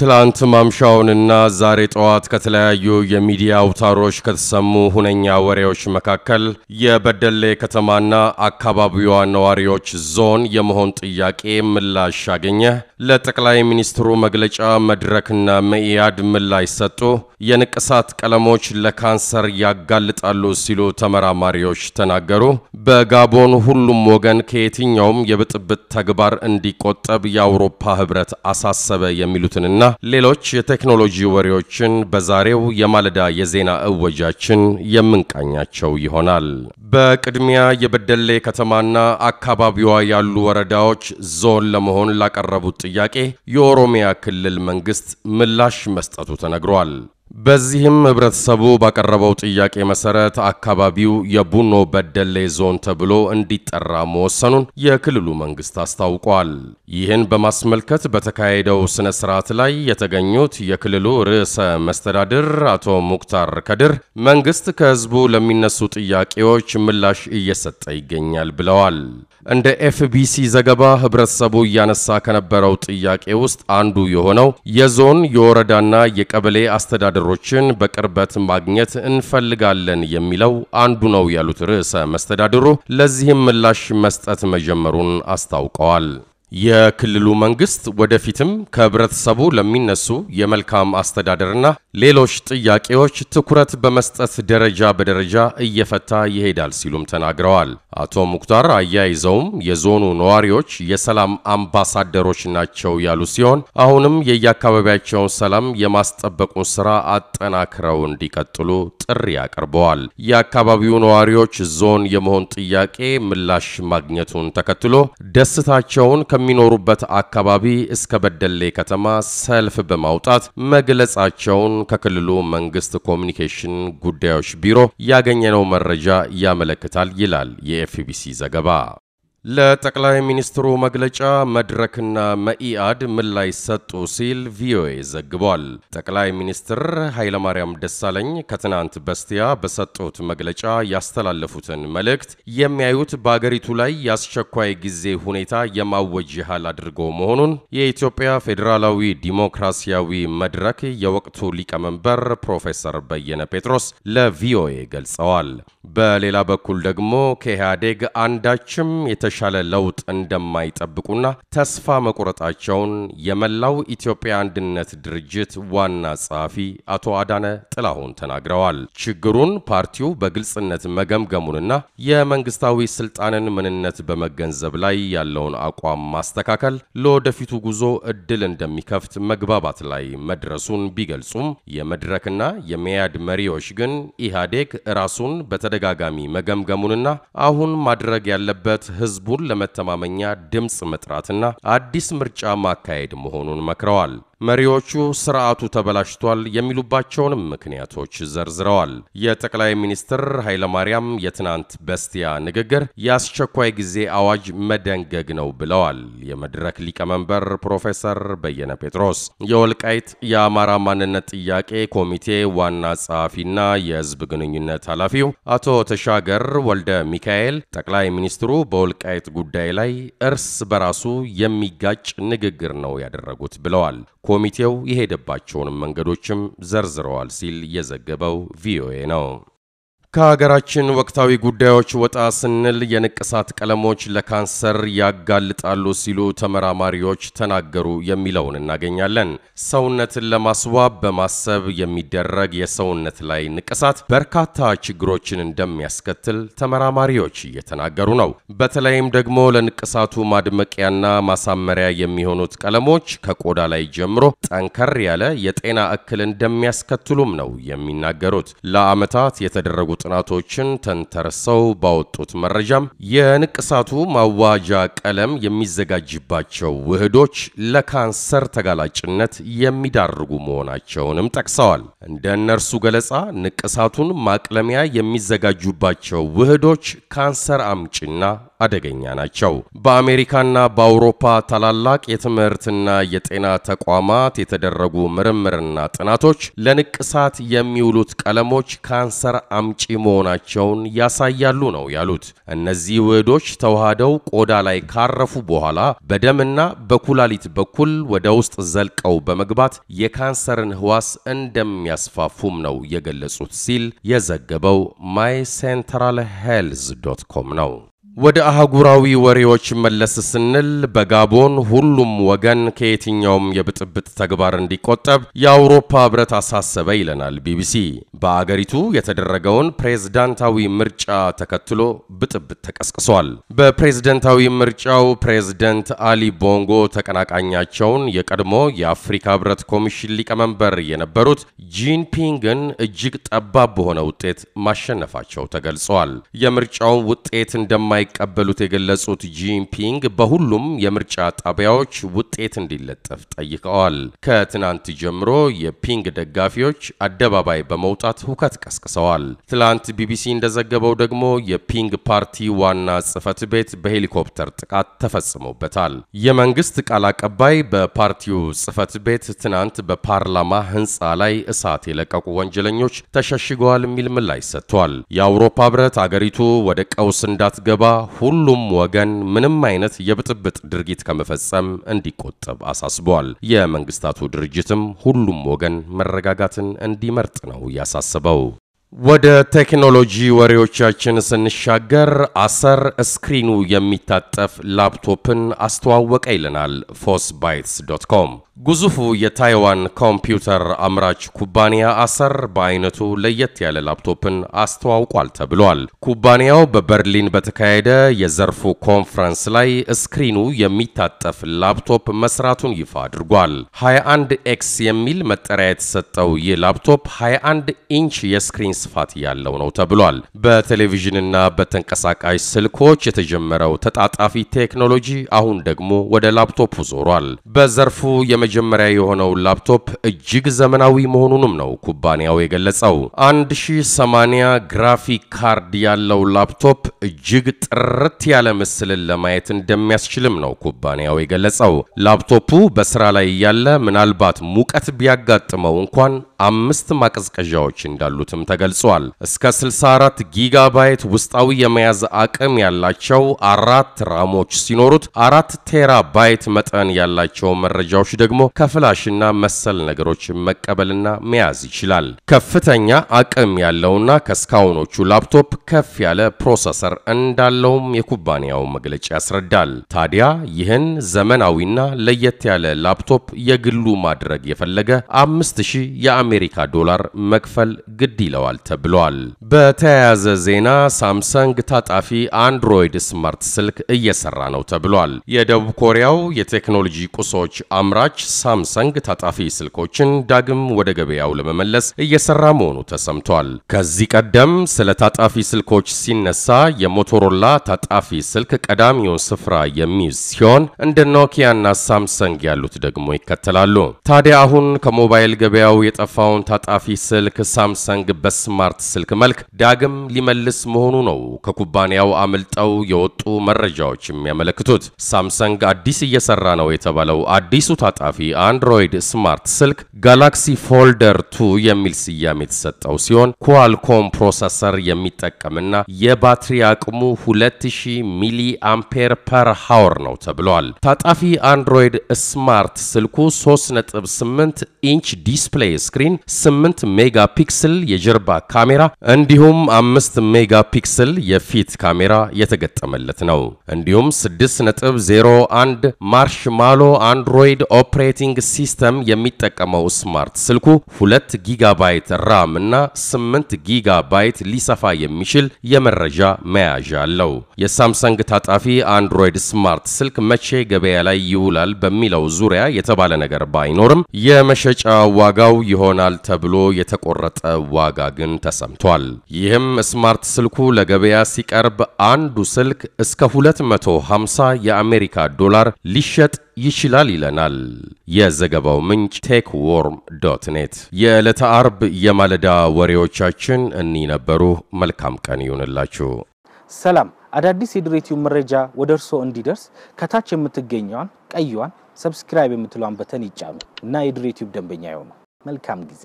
ትላንት ማምሻውንና ዛሬ ጠዋት ከተለያዩ የሚዲያ አውታሮች ከተሰሙ ሁነኛ ወሬዎች መካከል የበደሌ ከተማና አካባቢዋ ነዋሪዎች ዞን የመሆን ጥያቄ ምላሽ አገኘ፣ ለጠቅላይ ሚኒስትሩ መግለጫ መድረክና መኢአድ ምላሽ ሰጡ፣ የንቅሳት ቀለሞች ለካንሰር ያጋልጣሉ ሲሉ ተመራማሪዎች ተናገሩ፣ በጋቦን ሁሉም ወገን ከየትኛውም የብጥብጥ ተግባር እንዲቆጠብ የአውሮፓ ሕብረት አሳሰበ የሚሉትንና እና ሌሎች የቴክኖሎጂ ወሬዎችን በዛሬው የማለዳ የዜና እወጃችን የምንቃኛቸው ይሆናል። በቅድሚያ የበደሌ ከተማና አካባቢዋ ያሉ ወረዳዎች ዞን ለመሆን ላቀረቡት ጥያቄ የኦሮሚያ ክልል መንግስት ምላሽ መስጠቱ ተነግሯል። በዚህም ህብረተሰቡ ባቀረበው ጥያቄ መሰረት አካባቢው የቡኖ በደሌ ዞን ተብሎ እንዲጠራ መወሰኑን የክልሉ መንግስት አስታውቋል። ይህን በማስመልከት በተካሄደው ስነ ስርዓት ላይ የተገኙት የክልሉ ርዕሰ መስተዳድር አቶ ሙክታር ከድር መንግስት ከህዝቡ ለሚነሱ ጥያቄዎች ምላሽ እየሰጠ ይገኛል ብለዋል። እንደ ኤፍቢሲ ዘገባ ህብረተሰቡ እያነሳ ከነበረው ጥያቄ ውስጥ አንዱ የሆነው የዞን የወረዳና የቀበሌ አስተዳደሮችን በቅርበት ማግኘት እንፈልጋለን የሚለው አንዱ ነው ያሉት ርዕሰ መስተዳድሩ ለዚህም ምላሽ መስጠት መጀመሩን አስታውቀዋል። የክልሉ መንግስት ወደፊትም ከህብረተሰቡ ለሚነሱ የመልካም አስተዳደርና ሌሎች ጥያቄዎች ትኩረት በመስጠት ደረጃ በደረጃ እየፈታ ይሄዳል ሲሉም ተናግረዋል። አቶ ሙክታር አያይዘውም የዞኑ ነዋሪዎች የሰላም አምባሳደሮች ናቸው ያሉ ሲሆን አሁንም የየአካባቢያቸውን ሰላም የማስጠበቁን ስራ አጠናክረው እንዲቀጥሉ ጥሪ አቅርበዋል። የአካባቢው ነዋሪዎች ዞን የመሆን ጥያቄ ምላሽ ማግኘቱን ተከትሎ ደስታቸውን ከሚ ከሚኖሩበት አካባቢ እስከ በደሌ ከተማ ሰልፍ በማውጣት መግለጻቸውን ከክልሉ መንግስት ኮሚኒኬሽን ጉዳዮች ቢሮ ያገኘነው መረጃ ያመለክታል ይላል የኤፍቢሲ ዘገባ። ለጠቅላይ ሚኒስትሩ መግለጫ መድረክና መኢአድ ምላሽ ሰጡ ሲል ቪኦኤ ዘግቧል። ጠቅላይ ሚኒስትር ኃይለማርያም ደሳለኝ ከትናንት በስቲያ በሰጡት መግለጫ ያስተላለፉትን መልእክት የሚያዩት በአገሪቱ ላይ የአስቸኳይ ጊዜ ሁኔታ የማወጅ ያህል አድርጎ መሆኑን የኢትዮጵያ ፌዴራላዊ ዲሞክራሲያዊ መድረክ የወቅቱ ሊቀመንበር ፕሮፌሰር በየነ ጴጥሮስ ለቪኦኤ ገልጸዋል። በሌላ በኩል ደግሞ ከኢህአዴግ አንዳችም የተ የተሻለ ለውጥ እንደማይጠብቁና ተስፋ መቁረጣቸውን የመላው ኢትዮጵያ አንድነት ድርጅት ዋና ጸሐፊ አቶ አዳነ ጥላሁን ተናግረዋል። ችግሩን ፓርቲው በግልጽነት መገምገሙንና የመንግስታዊ ስልጣንን ምንነት በመገንዘብ ላይ ያለውን አቋም ማስተካከል ለወደፊቱ ጉዞ እድል እንደሚከፍት መግባባት ላይ መድረሱን ቢገልጹም የመድረክና የመያድ መሪዎች ግን ኢህአዴግ ራሱን በተደጋጋሚ መገምገሙንና አሁን ማድረግ ያለበት ህዝብ ህዝቡን ለመተማመኛ ድምፅ መጥራትና አዲስ ምርጫ ማካሄድ መሆኑን መክረዋል። መሪዎቹ ስርዓቱ ተበላሽቷል የሚሉባቸውንም ምክንያቶች ዘርዝረዋል። የጠቅላይ ሚኒስትር ኃይለማርያም የትናንት በስቲያ ንግግር የአስቸኳይ ጊዜ አዋጅ መደንገግ ነው ብለዋል። የመድረክ ሊቀመንበር ፕሮፌሰር በየነ ጴጥሮስ የወልቃይት የአማራ ማንነት ጥያቄ ኮሚቴ ዋና ጸሐፊና የህዝብ ግንኙነት ኃላፊው አቶ ተሻገር ወልደ ሚካኤል ጠቅላይ ሚኒስትሩ በወልቃይት ጉዳይ ላይ እርስ በራሱ የሚጋጭ ንግግር ነው ያደረጉት ብለዋል። ኮሚቴው የሄደባቸውን መንገዶችም ዘርዝረዋል ሲል የዘገበው ቪኦኤ ነው። ከሀገራችን ወቅታዊ ጉዳዮች ወጣ ስንል የንቅሳት ቀለሞች ለካንሰር ያጋልጣሉ ሲሉ ተመራማሪዎች ተናገሩ የሚለውን እናገኛለን። ሰውነትን ለማስዋብ በማሰብ የሚደረግ የሰውነት ላይ ንቅሳት በርካታ ችግሮችን እንደሚያስከትል ተመራማሪዎች እየተናገሩ ነው። በተለይም ደግሞ ለንቅሳቱ ማድመቂያና ማሳመሪያ የሚሆኑት ቀለሞች ከቆዳ ላይ ጀምሮ ጠንከር ያለ የጤና እክል እንደሚያስከትሉም ነው የሚናገሩት። ለዓመታት የተደረጉ። ጥናቶችን ተንተርሰው ባወጡት መረጃም የንቅሳቱ ማዋጃ ቀለም የሚዘጋጅባቸው ውህዶች ለካንሰር ተጋላጭነት የሚዳርጉ መሆናቸውንም ጠቅሰዋል። እንደ እነርሱ ገለጻ ንቅሳቱን ማቅለሚያ የሚዘጋጁባቸው ውህዶች ካንሰር አምጪና አደገኛ ናቸው። በአሜሪካና በአውሮፓ ታላላቅ የትምህርትና የጤና ተቋማት የተደረጉ ምርምርና ጥናቶች ለንቅሳት የሚውሉት ቀለሞች ካንሰር አምጪ መሆናቸውን ያሳያሉ ነው ያሉት። እነዚህ ውህዶች ተዋህደው ቆዳ ላይ ካረፉ በኋላ በደምና በኩላሊት በኩል ወደ ውስጥ ዘልቀው በመግባት የካንሰርን ህዋስ እንደሚያስፋፉም ነው የገለጹት ሲል የዘገበው ማይ ሴንትራል ሄልዝ ዶት ኮም ነው። ወደ አህጉራዊ ወሬዎች መለስ ስንል በጋቦን ሁሉም ወገን ከየትኛውም የብጥብጥ ተግባር እንዲቆጠብ የአውሮፓ ህብረት አሳሰበ ይለናል ቢቢሲ። በአገሪቱ የተደረገውን ፕሬዝዳንታዊ ምርጫ ተከትሎ ብጥብጥ ተቀስቅሷል። በፕሬዝደንታዊ ምርጫው ፕሬዝደንት አሊ ቦንጎ ተቀናቃኛቸውን የቀድሞ የአፍሪካ ህብረት ኮሚሽን ሊቀመንበር የነበሩት ጂንፒንግን እጅግ ጠባብ በሆነ ውጤት ማሸነፋቸው ተገልጿል። የምርጫውን ውጤት እንደማይ እንደማይቀበሉት የገለጹት ጂንፒንግ በሁሉም የምርጫ ጣቢያዎች ውጤት እንዲለጠፍ ጠይቀዋል። ከትናንት ጀምሮ የፒንግ ደጋፊዎች አደባባይ በመውጣት ሁከት ቀስቅሰዋል። ትላንት ቢቢሲ እንደዘገበው ደግሞ የፒንግ ፓርቲ ዋና ጽሕፈት ቤት በሄሊኮፕተር ጥቃት ተፈጽሞበታል። የመንግስት ቃል አቀባይ በፓርቲው ጽህፈት ቤት ትናንት በፓርላማ ህንፃ ላይ እሳት የለቀቁ ወንጀለኞች ተሸሽገዋል የሚል ምላሽ ሰጥቷል። የአውሮፓ ህብረት አገሪቱ ወደ ቀውስ እንዳትገባ ሁሉም ወገን ምንም አይነት የብጥብጥ ድርጊት ከመፈጸም እንዲቆጠብ አሳስቧል። የመንግስታቱ ድርጅትም ሁሉም ወገን መረጋጋትን እንዲመርጥ ነው ያሳስበው። ወደ ቴክኖሎጂ ወሬዎቻችን ስንሻገር አሰር ስክሪኑ የሚታጠፍ ላፕቶፕን አስተዋወቀ ይለናል ፎስባይትስ ዶት ኮም። ግዙፉ የታይዋን ኮምፒውተር አምራች ኩባንያ አሰር በአይነቱ ለየት ያለ ላፕቶፕን አስተዋውቋል ተብሏል። ኩባንያው በበርሊን በተካሄደ የዘርፉ ኮንፈረንስ ላይ ስክሪኑ የሚታጠፍ ላፕቶፕ መስራቱን ይፋ አድርጓል። 21 ኤክስ የሚል መጠሪያ የተሰጠው ይህ ላፕቶፕ 21 ኢንች የስክሪን ስፋት ያለው ነው ተብሏል። በቴሌቪዥንና በተንቀሳቃሽ ስልኮች የተጀመረው ተጣጣፊ ቴክኖሎጂ አሁን ደግሞ ወደ ላፕቶፑ ዞሯል። በዘርፉ የመ የመጀመሪያ የሆነው ላፕቶፕ እጅግ ዘመናዊ መሆኑንም ነው ኩባንያው የገለጸው። 1080 ግራፊክ ካርድ ያለው ላፕቶፕ እጅግ ጥርት ያለ ምስልን ለማየት እንደሚያስችልም ነው ኩባንያው የገለጸው። ላፕቶፑ በስራ ላይ እያለ ምናልባት ሙቀት ቢያጋጥመው እንኳን አምስት ማቀዝቀዣዎች እንዳሉትም ተገልጿል። እስከ 64 ጊጋባይት ውስጣዊ የመያዝ አቅም ያላቸው አራት ራሞች ሲኖሩት አራት ቴራባይት መጠን ያላቸው መረጃዎች ደግሞ ከፍላሽና መሰል ነገሮች መቀበልና መያዝ ይችላል። ከፍተኛ አቅም ያለውና ከስካሁኖቹ ላፕቶፕ ከፍ ያለ ፕሮሰሰር እንዳለውም የኩባንያው መግለጫ ያስረዳል። ታዲያ ይህን ዘመናዊና ለየት ያለ ላፕቶፕ የግሉ ማድረግ የፈለገ የአ የአሜሪካ ዶላር መክፈል ግድ ይለዋል ተብሏል። በተያያዘ ዜና ሳምሰንግ ታጣፊ አንድሮይድ ስማርት ስልክ እየሰራ ነው ተብሏል። የደቡብ ኮሪያው የቴክኖሎጂ ቁሶች አምራች ሳምሰንግ ታጣፊ ስልኮችን ዳግም ወደ ገበያው ለመመለስ እየሰራ መሆኑ ተሰምቷል። ከዚህ ቀደም ስለ ታጣፊ ስልኮች ሲነሳ የሞቶሮላ ታጣፊ ስልክ ቀዳሚውን ስፍራ የሚይዝ ሲሆን እንደ ኖኪያና ሳምሰንግ ያሉት ደግሞ ይከተላሉ። ታዲያ አሁን ከሞባይል ገበያው የጠፋ የጠፋውን ታጣፊ ስልክ ሳምሰንግ በስማርት ስልክ መልክ ዳግም ሊመልስ መሆኑ ነው ከኩባንያው አምልጠው የወጡ መረጃዎች የሚያመለክቱት። ሳምሰንግ አዲስ እየሰራ ነው የተባለው አዲሱ ታጣፊ አንድሮይድ ስማርት ስልክ ጋላክሲ ፎልደር ቱ የሚል ስያሜ የተሰጠው ሲሆን ኳልኮም ፕሮሰሰር የሚጠቀምና የባትሪ አቅሙ 2000 ሚሊ አምፔር ፐር ሃወር ነው ተብሏል። ታጣፊ አንድሮይድ ስማርት ስልኩ 3.8 ኢንች ዲስፕሌይ ስክሪን ስክሪን 8 ሜጋ ፒክስል የጀርባ ካሜራ እንዲሁም 5 ሜጋ ፒክስል የፊት ካሜራ የተገጠመለት ነው። እንዲሁም 6.01 ማርሽማሎ አንድሮይድ ኦፕሬቲንግ ሲስተም የሚጠቀመው ስማርት ስልኩ 2 ጊጋባይት ራም እና 8 ጊጋባይት ሊሰፋ የሚችል የመረጃ መያዣ አለው። የሳምሰንግ ታጣፊ አንድሮይድ ስማርት ስልክ መቼ ገበያ ላይ ይውላል በሚለው ዙሪያ የተባለ ነገር ባይኖርም የመሸጫ ዋጋው ይሆን ይሆናል ተብሎ የተቆረጠ ዋጋ ግን ተሰምቷል። ይህም ስማርት ስልኩ ለገበያ ሲቀርብ አንዱ ስልክ እስከ 250 የአሜሪካ ዶላር ሊሸጥ ይችላል ይለናል የዘገባው ምንጭ ቴክ ዎርም ዶት ኔት። የዕለተ አርብ የማለዳ ወሬዎቻችን እኒህ ነበሩ። መልካም ቀን ይሁንላችሁ። ሰላም። አዳዲስ የድሬቲው መረጃ ወደ እርስዎ እንዲደርስ ከታች የምትገኘዋን ቀይዋን ሰብስክራይብ የምትለዋን በተን ይጫኑ እና የድሬቲዩብ ደንበኛ ይሆኑ። መልካም ጊዜ